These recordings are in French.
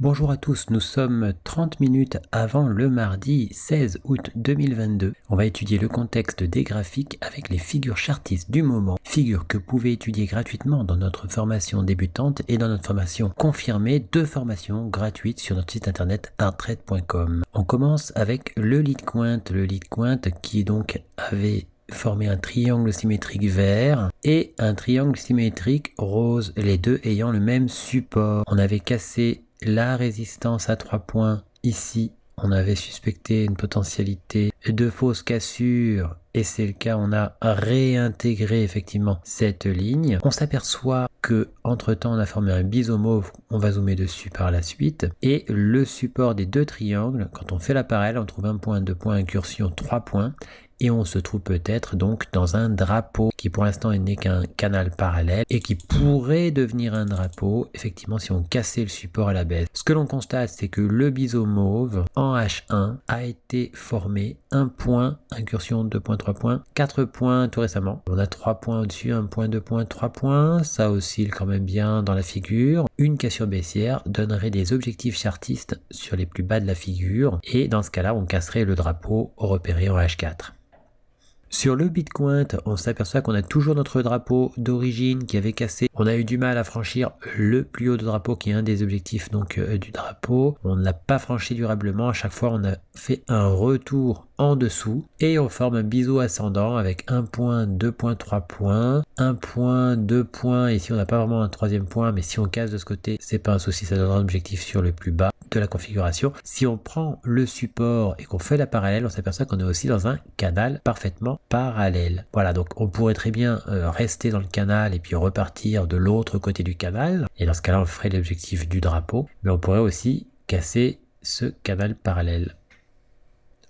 Bonjour à tous, nous sommes 30 minutes avant le mardi 16 août 2022. On va étudier le contexte des graphiques avec les figures chartistes du moment, figures que vous pouvez étudier gratuitement dans notre formation débutante et dans notre formation confirmée, deux formations gratuites sur notre site internet artrade.com. On commence avec le lead le lit qui donc avait formé un triangle symétrique vert et un triangle symétrique rose, les deux ayant le même support. On avait cassé la résistance à 3 points ici. On avait suspecté une potentialité de fausse cassure et c'est le cas, on a réintégré effectivement cette ligne. On s'aperçoit que entre temps on a formé un bisomauve, on va zoomer dessus par la suite. Et le support des deux triangles, quand on fait la parallèle, on trouve un point, deux points, incursion, trois points et on se trouve peut-être donc dans un drapeau qui pour l'instant n'est qu'un canal parallèle et qui pourrait devenir un drapeau effectivement si on cassait le support à la baisse. Ce que l'on constate c'est que le biseau mauve en H1 a été formé un point, incursion 2 points, 3 points, 4 points tout récemment. On a 3 points au-dessus, un point, 2 points, 3 points, ça oscille quand même bien dans la figure. Une cassure baissière donnerait des objectifs chartistes sur les plus bas de la figure et dans ce cas-là on casserait le drapeau repéré en H4. Sur le bitcoin, on s'aperçoit qu'on a toujours notre drapeau d'origine qui avait cassé. On a eu du mal à franchir le plus haut de drapeau qui est un des objectifs donc euh, du drapeau. On ne l'a pas franchi durablement. À chaque fois, on a fait un retour en dessous et on forme un biseau ascendant avec un point, deux points, trois points, un point, deux points. Ici, on n'a pas vraiment un troisième point, mais si on casse de ce côté, c'est pas un souci, ça donnera un objectif sur le plus bas la configuration. Si on prend le support et qu'on fait la parallèle, on s'aperçoit qu'on est aussi dans un canal parfaitement parallèle. Voilà, donc on pourrait très bien euh, rester dans le canal et puis repartir de l'autre côté du canal. Et dans ce cas-là, on ferait l'objectif du drapeau. Mais on pourrait aussi casser ce canal parallèle.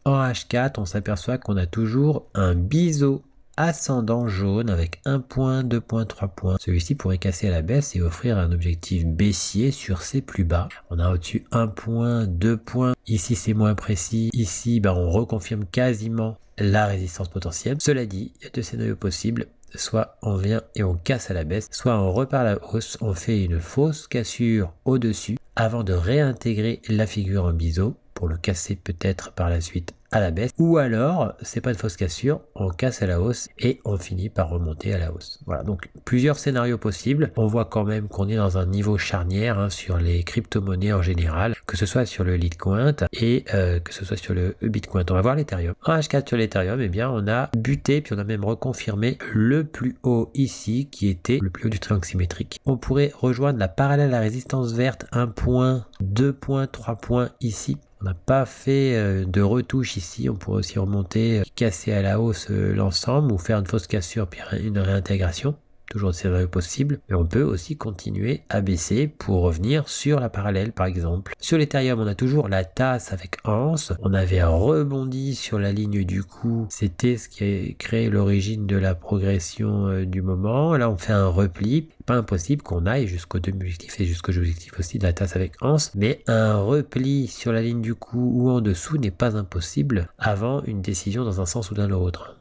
En H4, on s'aperçoit qu'on a toujours un biseau ascendant jaune avec un point, deux points, trois points. Celui-ci pourrait casser à la baisse et offrir un objectif baissier sur ses plus bas. On a au-dessus 1 point, 2 points. Ici c'est moins précis. Ici bah, on reconfirme quasiment la résistance potentielle. Cela dit, il y a deux scénarios possibles. Soit on vient et on casse à la baisse, soit on repart à la hausse, on fait une fausse cassure au-dessus avant de réintégrer la figure en biseau pour le casser peut-être par la suite à la baisse, ou alors c'est pas de fausse cassure, on casse à la hausse et on finit par remonter à la hausse. Voilà, donc plusieurs scénarios possibles. On voit quand même qu'on est dans un niveau charnière hein, sur les crypto-monnaies en général, que ce soit sur le Litecoin et euh, que ce soit sur le Bitcoin. On va voir l'Ethereum. En H4 sur l'Ethereum, et eh bien on a buté, puis on a même reconfirmé le plus haut ici, qui était le plus haut du triangle symétrique. On pourrait rejoindre la parallèle à la résistance verte, 1 point, 2 points, trois points ici. On n'a pas fait euh, de retouche ici ici, on pourrait aussi remonter, euh, casser à la hausse euh, l'ensemble ou faire une fausse cassure puis une réintégration toujours vrai possible, mais on peut aussi continuer à baisser pour revenir sur la parallèle par exemple. Sur l'Ethereum, on a toujours la tasse avec Anse, on avait rebondi sur la ligne du coup, c'était ce qui a créé l'origine de la progression euh, du moment, là on fait un repli, pas impossible qu'on aille jusqu'au demi-objectif et jusqu'au objectif aussi de la tasse avec Anse, mais un repli sur la ligne du coup ou en dessous n'est pas impossible avant une décision dans un sens ou dans l'autre.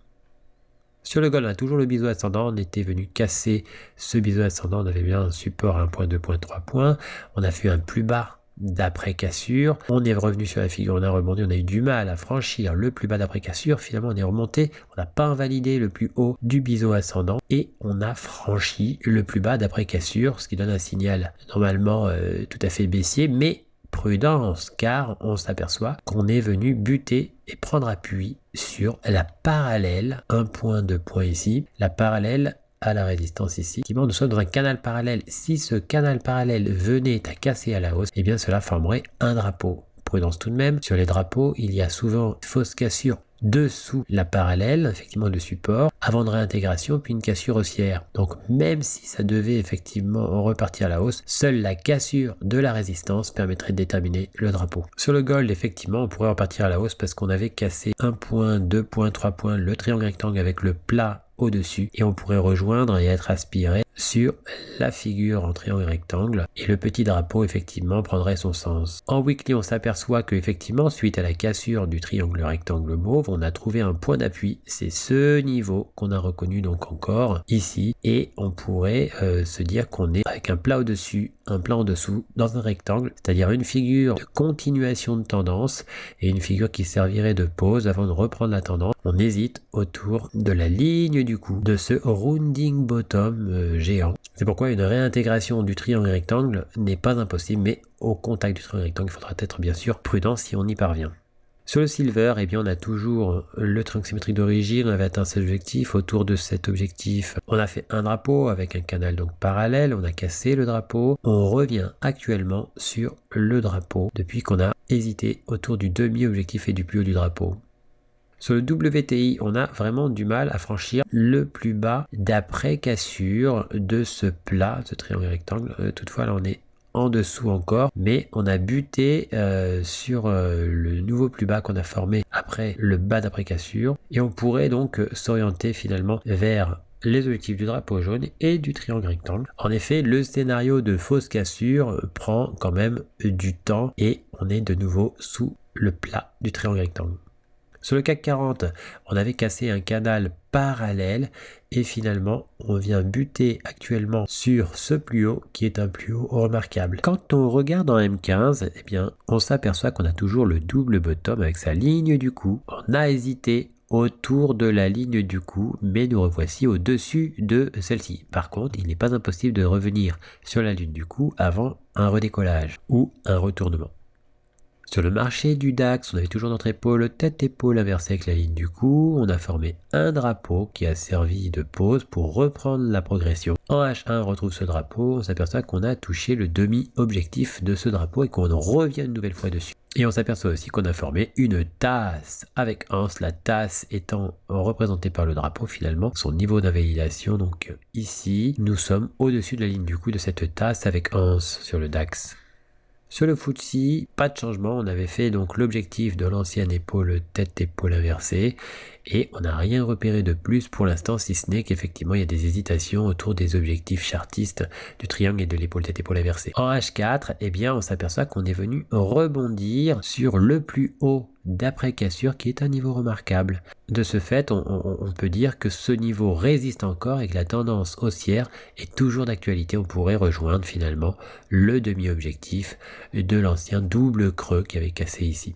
Sur le gold, on a toujours le biseau ascendant. On était venu casser ce biseau ascendant. On avait bien un support à 1 point, points, On a fait un plus bas d'après cassure. On est revenu sur la figure, on a rebondi. on a eu du mal à franchir le plus bas d'après cassure. Finalement, on est remonté, on n'a pas invalidé le plus haut du biseau ascendant et on a franchi le plus bas d'après cassure, ce qui donne un signal normalement euh, tout à fait baissier, mais prudence car on s'aperçoit qu'on est venu buter et prendre appui sur la parallèle, un point, de point ici, la parallèle à la résistance ici. Effectivement, nous sommes dans un canal parallèle. Si ce canal parallèle venait à casser à la hausse, eh bien cela formerait un drapeau. Prudence tout de même, sur les drapeaux, il y a souvent fausse cassure dessous la parallèle, effectivement de support, avant de réintégration, puis une cassure haussière. Donc même si ça devait effectivement repartir à la hausse, seule la cassure de la résistance permettrait de déterminer le drapeau. Sur le gold, effectivement, on pourrait repartir à la hausse parce qu'on avait cassé un point, deux points, trois points, le triangle rectangle avec le plat au-dessus et on pourrait rejoindre et être aspiré sur la figure en triangle rectangle et le petit drapeau effectivement prendrait son sens. En weekly on s'aperçoit que effectivement suite à la cassure du triangle rectangle mauve on a trouvé un point d'appui. C'est ce niveau qu'on a reconnu donc encore ici. Et on pourrait euh, se dire qu'on est avec un plat au-dessus, un plat en dessous, dans un rectangle, c'est-à-dire une figure de continuation de tendance et une figure qui servirait de pause avant de reprendre la tendance. On hésite autour de la ligne du coup, de ce rounding bottom euh, géant. C'est pourquoi une réintégration du triangle rectangle n'est pas impossible, mais au contact du triangle rectangle, il faudra être bien sûr prudent si on y parvient. Sur le silver, eh bien, on a toujours le triangle symétrique d'origine, on avait atteint cet objectif, autour de cet objectif, on a fait un drapeau avec un canal donc parallèle, on a cassé le drapeau, on revient actuellement sur le drapeau depuis qu'on a hésité autour du demi-objectif et du plus haut du drapeau. Sur le WTI, on a vraiment du mal à franchir le plus bas d'après cassure de ce plat, ce triangle rectangle. Euh, toutefois, là, on est en dessous encore, mais on a buté euh, sur euh, le nouveau plus bas qu'on a formé après le bas d'après cassure, et on pourrait donc euh, s'orienter finalement vers les objectifs du drapeau jaune et du triangle rectangle. En effet, le scénario de fausse cassure prend quand même du temps et on est de nouveau sous le plat du triangle rectangle. Sur le CAC 40, on avait cassé un canal parallèle et finalement on vient buter actuellement sur ce plus haut qui est un plus haut remarquable. Quand on regarde en M15, eh bien on s'aperçoit qu'on a toujours le double bottom avec sa ligne du cou. On a hésité autour de la ligne du cou, mais nous revoici au-dessus de celle-ci. Par contre, il n'est pas impossible de revenir sur la ligne du cou avant un redécollage ou un retournement. Sur le marché du DAX, on avait toujours notre épaule tête-épaule inversée avec la ligne du cou. On a formé un drapeau qui a servi de pause pour reprendre la progression. En H1, on retrouve ce drapeau. On s'aperçoit qu'on a touché le demi-objectif de ce drapeau et qu'on revient une nouvelle fois dessus. Et on s'aperçoit aussi qu'on a formé une tasse avec Hans, la tasse étant représentée par le drapeau finalement, son niveau d'invalidation. Donc ici, nous sommes au-dessus de la ligne du cou de cette tasse avec Hans sur le DAX. Sur le footsie, pas de changement, on avait fait donc l'objectif de l'ancienne épaule tête-épaule inversée et on n'a rien repéré de plus pour l'instant, si ce n'est qu'effectivement il y a des hésitations autour des objectifs chartistes du triangle et de l'épaule tête épaule inversée. En H4, eh bien on s'aperçoit qu'on est venu rebondir sur le plus haut d'après cassure qui est un niveau remarquable. De ce fait, on, on, peut dire que ce niveau résiste encore et que la tendance haussière est toujours d'actualité. On pourrait rejoindre finalement le demi-objectif de l'ancien double creux qui avait cassé ici.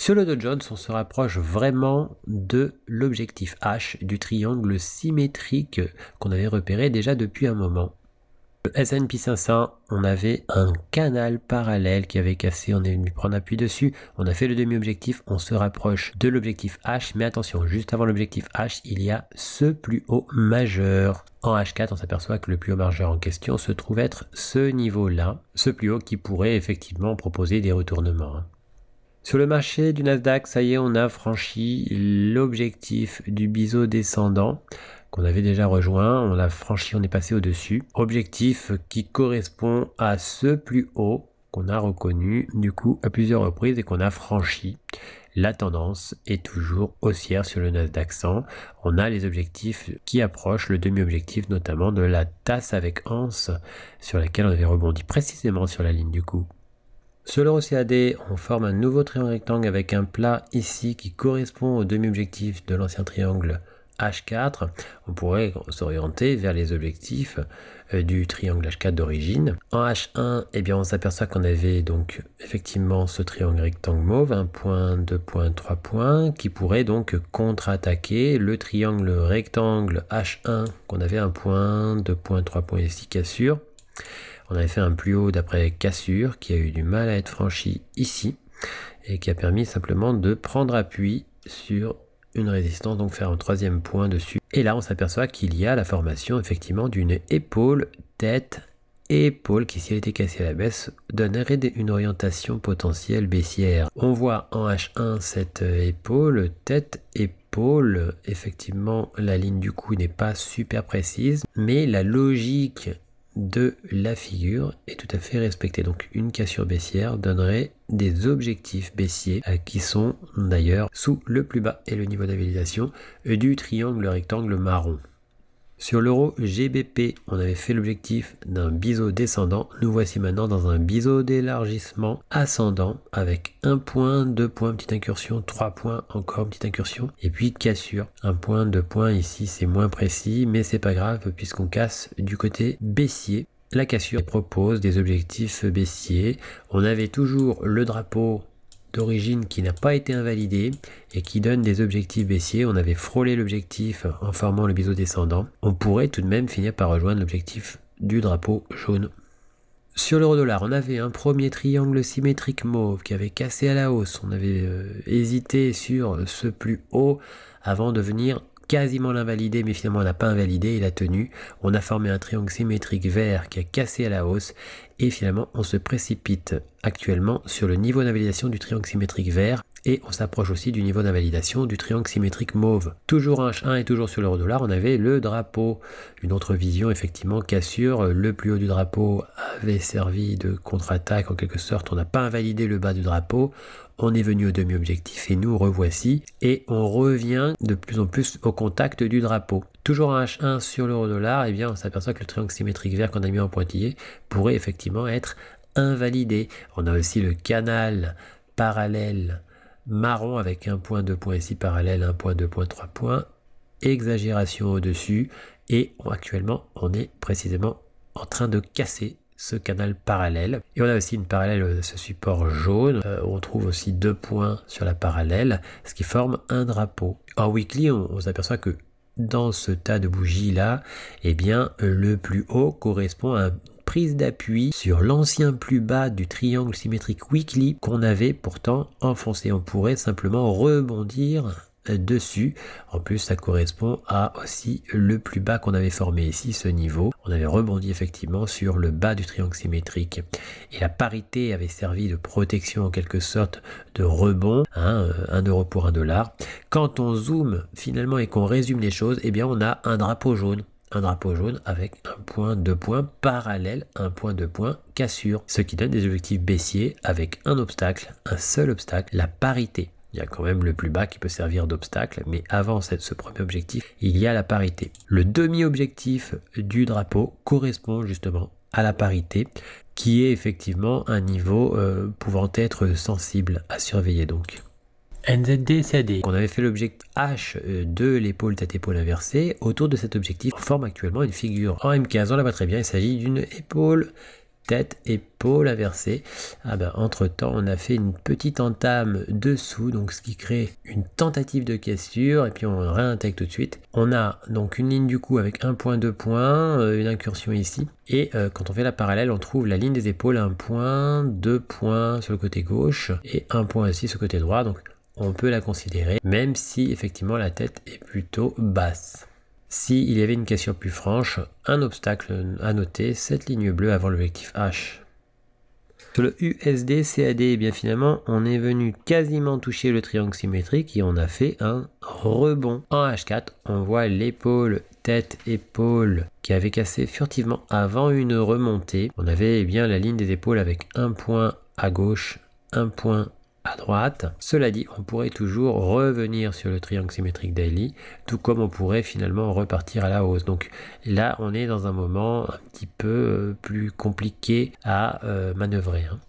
Sur le Dow Jones, on se rapproche vraiment de l'objectif H du triangle symétrique qu'on avait repéré déjà depuis un moment. Le S&P 500, on avait un canal parallèle qui avait cassé, on est venu prendre appui dessus, on a fait le demi-objectif, on se rapproche de l'objectif H, mais attention, juste avant l'objectif H, il y a ce plus haut majeur. En H4, on s'aperçoit que le plus haut majeur en question se trouve être ce niveau-là, ce plus haut qui pourrait effectivement proposer des retournements. Hein. Sur le marché du Nasdaq, ça y est, on a franchi l'objectif du biseau descendant qu'on avait déjà rejoint. On l'a franchi, on est passé au-dessus. Objectif qui correspond à ce plus haut qu'on a reconnu du coup à plusieurs reprises et qu'on a franchi. La tendance est toujours haussière sur le Nasdaq 100. On a les objectifs qui approchent, le demi-objectif notamment de la tasse avec anse sur laquelle on avait rebondi précisément sur la ligne du coup. Sur le on forme un nouveau triangle rectangle avec un plat ici qui correspond au demi-objectif de l'ancien triangle H4. On pourrait s'orienter vers les objectifs euh, du triangle H4 d'origine. En H1, eh bien, on s'aperçoit qu'on avait donc effectivement ce triangle rectangle mauve, un point, deux points, trois points, qui pourrait donc contre-attaquer le triangle rectangle H1 qu'on avait un point, deux points, trois points ici on avait fait un plus haut d'après cassure qui a eu du mal à être franchi ici et qui a permis simplement de prendre appui sur une résistance, donc faire un troisième point dessus. Et là, on s'aperçoit qu'il y a la formation effectivement d'une épaule, tête, épaule qui, si elle était cassée à la baisse, donnerait une orientation potentielle baissière. On voit en H1 cette épaule, tête, épaule. Effectivement, la ligne du cou n'est pas super précise, mais la logique de la figure est tout à fait respectée. Donc une cassure baissière donnerait des objectifs baissiers euh, qui sont d'ailleurs sous le plus bas et le niveau d'habilitation du triangle rectangle marron. Sur l'euro GBP, on avait fait l'objectif d'un biseau descendant. Nous voici maintenant dans un biseau d'élargissement ascendant avec un point, deux points, petite incursion, trois points, encore petite incursion et puis cassure. Un point, deux points, ici c'est moins précis mais c'est pas grave puisqu'on casse du côté baissier. La cassure propose des objectifs baissiers. On avait toujours le drapeau d'origine qui n'a pas été invalidée et qui donne des objectifs baissiers. On avait frôlé l'objectif en formant le biseau descendant. On pourrait tout de même finir par rejoindre l'objectif du drapeau jaune. Sur l'euro dollar, on avait un premier triangle symétrique mauve qui avait cassé à la hausse. On avait euh, hésité sur ce plus haut avant de venir quasiment l'invalider, mais finalement on n'a pas invalidé, il a tenu. On a formé un triangle symétrique vert qui a cassé à la hausse, et finalement on se précipite actuellement sur le niveau d'invalidation du triangle symétrique vert, et on s'approche aussi du niveau d'invalidation du triangle symétrique mauve. Toujours H1 et toujours sur l'euro dollar, on avait le drapeau. Une autre vision effectivement cassure. le plus haut du drapeau avait servi de contre-attaque en quelque sorte. On n'a pas invalidé le bas du drapeau on est venu au demi-objectif et nous revoici et on revient de plus en plus au contact du drapeau. Toujours un H1 sur l'euro dollar, et eh bien on s'aperçoit que le triangle symétrique vert qu'on a mis en pointillé pourrait effectivement être invalidé. On a aussi le canal parallèle marron avec un point, deux points ici parallèle, un point, deux points, trois points, exagération au-dessus et actuellement on est précisément en train de casser ce canal parallèle. Et on a aussi une parallèle, euh, ce support jaune, euh, on trouve aussi deux points sur la parallèle, ce qui forme un drapeau. En weekly, on, s'aperçoit que dans ce tas de bougies là, eh bien le plus haut correspond à une prise d'appui sur l'ancien plus bas du triangle symétrique weekly qu'on avait pourtant enfoncé. On pourrait simplement rebondir dessus. En plus, ça correspond à aussi le plus bas qu'on avait formé ici, ce niveau. On avait rebondi effectivement sur le bas du triangle symétrique. Et la parité avait servi de protection en quelque sorte de rebond, hein, 1 euh, euro pour 1 dollar. Quand on zoome finalement et qu'on résume les choses, eh bien on a un drapeau jaune un drapeau jaune avec un point, de points, parallèle, un point, de point cassure. Ce qui donne des objectifs baissiers avec un obstacle, un seul obstacle, la parité. Il y a quand même le plus bas qui peut servir d'obstacle, mais avant ce premier objectif, il y a la parité. Le demi-objectif du drapeau correspond justement à la parité, qui est effectivement un niveau euh, pouvant être sensible à surveiller donc. NZD, On avait fait l'objectif H euh, de l'épaule tête épaule inversée. Autour de cet objectif, on forme actuellement une figure en M15. On la voit très bien. Il s'agit d'une épaule tête, épaule inversée. Ah ben, bah, entre temps, on a fait une petite entame dessous, donc ce qui crée une tentative de cassure, et puis on réintègre tout de suite. On a donc une ligne du cou avec un point, deux points, euh, une incursion ici, et euh, quand on fait la parallèle, on trouve la ligne des épaules, un point, deux points sur le côté gauche, et un point aussi sur le côté droit, donc on peut la considérer, même si effectivement la tête est plutôt basse. S'il y avait une cassure plus franche, un obstacle à noter, cette ligne bleue avant l'objectif H. Sur le USD CAD, eh bien finalement, on est venu quasiment toucher le triangle symétrique et on a fait un rebond. En H4, on voit l'épaule, tête, épaule qui avait cassé furtivement avant une remontée. On avait eh bien la ligne des épaules avec un point à gauche, un point à droite. Cela dit, on pourrait toujours revenir sur le triangle symétrique daily, tout comme on pourrait finalement repartir à la hausse. Donc là, on est dans un moment un petit peu euh, plus compliqué à euh, manœuvrer. Hein.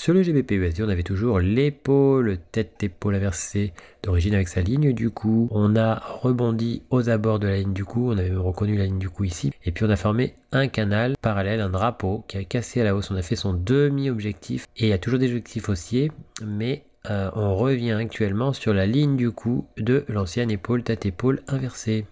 Sur le GBP-USD, on avait toujours l'épaule, tête-épaule inversée d'origine avec sa ligne du cou. On a rebondi aux abords de la ligne du cou, on avait reconnu la ligne du cou ici. Et puis on a formé un canal parallèle, un drapeau qui a cassé à la hausse. On a fait son demi-objectif. Et il y a toujours des objectifs haussiers, mais euh, on revient actuellement sur la ligne du cou de l'ancienne épaule, tête-épaule inversée.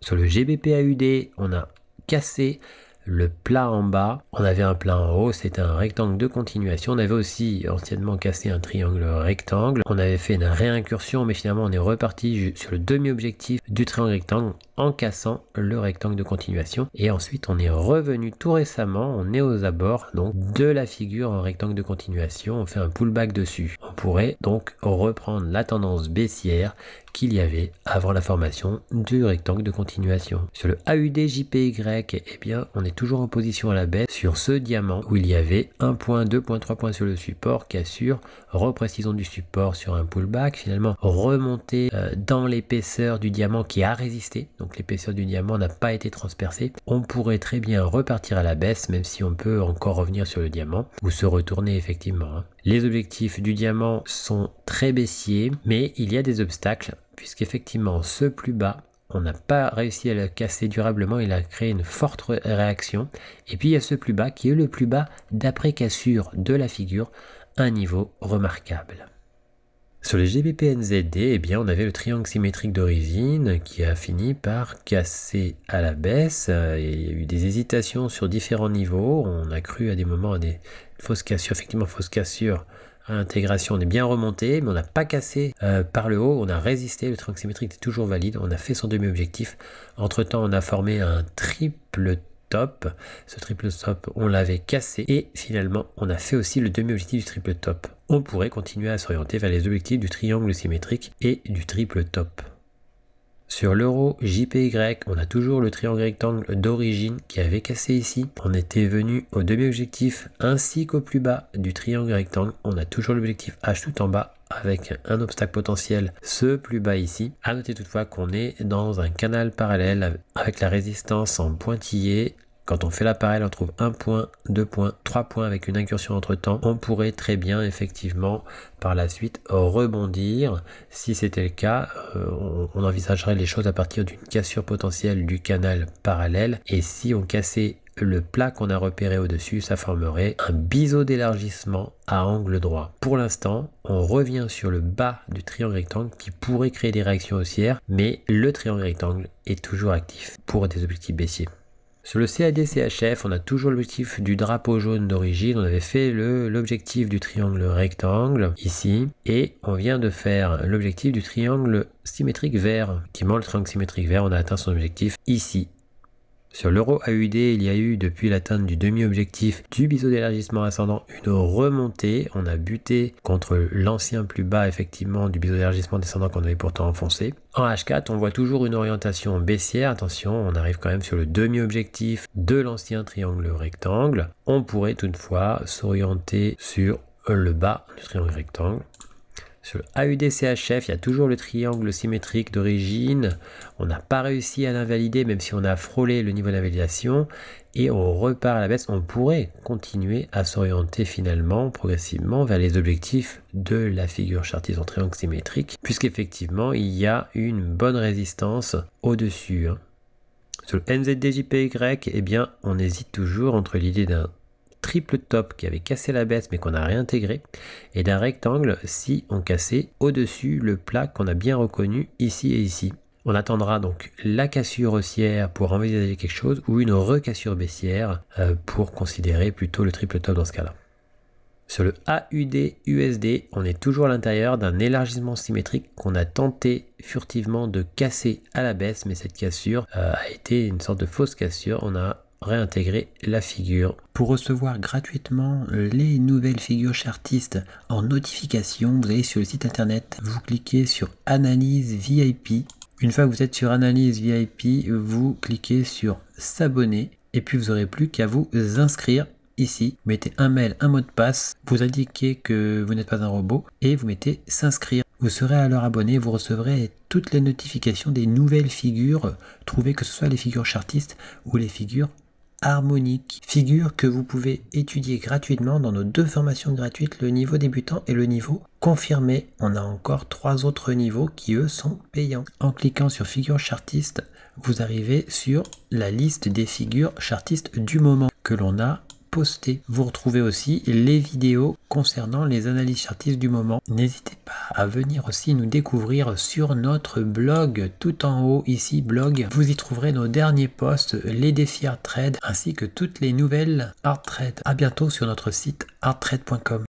Sur le GBP-AUD, on a cassé le plat en bas, on avait un plat en haut, c'était un rectangle de continuation. On avait aussi anciennement cassé un triangle rectangle. On avait fait une réincursion, mais finalement on est reparti sur le demi-objectif du triangle rectangle en cassant le rectangle de continuation. Et ensuite on est revenu tout récemment, on est aux abords donc de la figure en rectangle de continuation, on fait un pullback dessus pourrait donc reprendre la tendance baissière qu'il y avait avant la formation du rectangle de continuation. Sur le AUD JPY, eh bien, on est toujours en position à la baisse sur ce diamant où il y avait 1.2.3 point, points, sur le support, qui assure, reprécision du support sur un pullback, finalement remonter euh, dans l'épaisseur du diamant qui a résisté, donc l'épaisseur du diamant n'a pas été transpercée. On pourrait très bien repartir à la baisse, même si on peut encore revenir sur le diamant ou se retourner effectivement. Hein. Les objectifs du diamant sont très baissiers, mais il y a des obstacles, puisqu'effectivement ce plus bas, on n'a pas réussi à le casser durablement, il a créé une forte réaction. Et puis il y a ce plus bas qui est le plus bas d'après cassure de la figure, un niveau remarquable. Sur les GBPNZD, eh bien, on avait le triangle symétrique d'origine qui a fini par casser à la baisse. Euh, il y a eu des hésitations sur différents niveaux. On a cru à des moments à des fausse cassure, effectivement fausse cassure à intégration, on est bien remonté, mais on n'a pas cassé euh, par le haut, on a résisté, le triangle symétrique est toujours valide, on a fait son demi-objectif. Entre-temps, on a formé un triple top, ce triple top, on l'avait cassé, et finalement, on a fait aussi le demi-objectif du triple top. On pourrait continuer à s'orienter vers les objectifs du triangle symétrique et du triple top. Sur l'euro JPY, on a toujours le triangle rectangle d'origine qui avait cassé ici. On était venu au demi-objectif ainsi qu'au plus bas du triangle rectangle. On a toujours l'objectif H tout en bas avec un obstacle potentiel ce plus bas ici. À noter toutefois qu'on est dans un canal parallèle avec la résistance en pointillé quand on fait l'appareil, on trouve un point, deux points, trois points avec une incursion entre temps. On pourrait très bien effectivement par la suite rebondir. Si c'était le cas, euh, on envisagerait les choses à partir d'une cassure potentielle du canal parallèle. Et si on cassait le plat qu'on a repéré au-dessus, ça formerait un biseau d'élargissement à angle droit. Pour l'instant, on revient sur le bas du triangle rectangle qui pourrait créer des réactions haussières, mais le triangle rectangle est toujours actif pour des objectifs baissiers. Sur le CADCHF, on a toujours l'objectif du drapeau jaune d'origine. On avait fait l'objectif du triangle rectangle ici. Et on vient de faire l'objectif du triangle symétrique vert. Qui le triangle symétrique vert, on a atteint son objectif ici. Sur l'euro AUD, il y a eu depuis l'atteinte du demi-objectif du biseau d'élargissement ascendant une remontée. On a buté contre l'ancien plus bas effectivement du biseau d'élargissement descendant qu'on avait pourtant enfoncé. En H4, on voit toujours une orientation baissière. Attention, on arrive quand même sur le demi-objectif de l'ancien triangle rectangle. On pourrait toutefois s'orienter sur le bas du triangle rectangle. Sur le AUDCHF, il y a toujours le triangle symétrique d'origine. On n'a pas réussi à l'invalider, même si on a frôlé le niveau d'invalidation. Et on repart à la baisse. On pourrait continuer à s'orienter finalement, progressivement, vers les objectifs de la figure chartiste en triangle symétrique, puisqu'effectivement, il y a une bonne résistance au-dessus. Hein. Sur le NZDJPY, eh bien, on hésite toujours entre l'idée d'un triple top qui avait cassé la baisse mais qu'on a réintégré, et d'un rectangle si on cassait au-dessus le plat qu'on a bien reconnu ici et ici. On attendra donc la cassure haussière pour envisager quelque chose ou une recassure baissière euh, pour considérer plutôt le triple top dans ce cas-là. Sur le AUD-USD, on est toujours à l'intérieur d'un élargissement symétrique qu'on a tenté furtivement de casser à la baisse, mais cette cassure euh, a été une sorte de fausse cassure. On a réintégrer la figure. Pour recevoir gratuitement les nouvelles figures chartistes en notification, vous allez sur le site internet, vous cliquez sur Analyse VIP. Une fois que vous êtes sur Analyse VIP, vous cliquez sur S'abonner et puis vous n'aurez plus qu'à vous inscrire ici, vous mettez un mail, un mot de passe, vous indiquez que vous n'êtes pas un robot et vous mettez s'inscrire. Vous serez alors abonné, vous recevrez toutes les notifications des nouvelles figures trouvées, que ce soit les figures chartistes ou les figures harmonique, figure que vous pouvez étudier gratuitement dans nos deux formations gratuites, le niveau débutant et le niveau confirmé. On a encore trois autres niveaux qui eux sont payants. En cliquant sur figure chartiste, vous arrivez sur la liste des figures chartistes du moment que l'on a vous retrouvez aussi les vidéos concernant les analyses chartistes du moment. N'hésitez pas à venir aussi nous découvrir sur notre blog tout en haut ici blog. Vous y trouverez nos derniers posts, les défis Art Trade ainsi que toutes les nouvelles Art Trade. À bientôt sur notre site arttrade.com.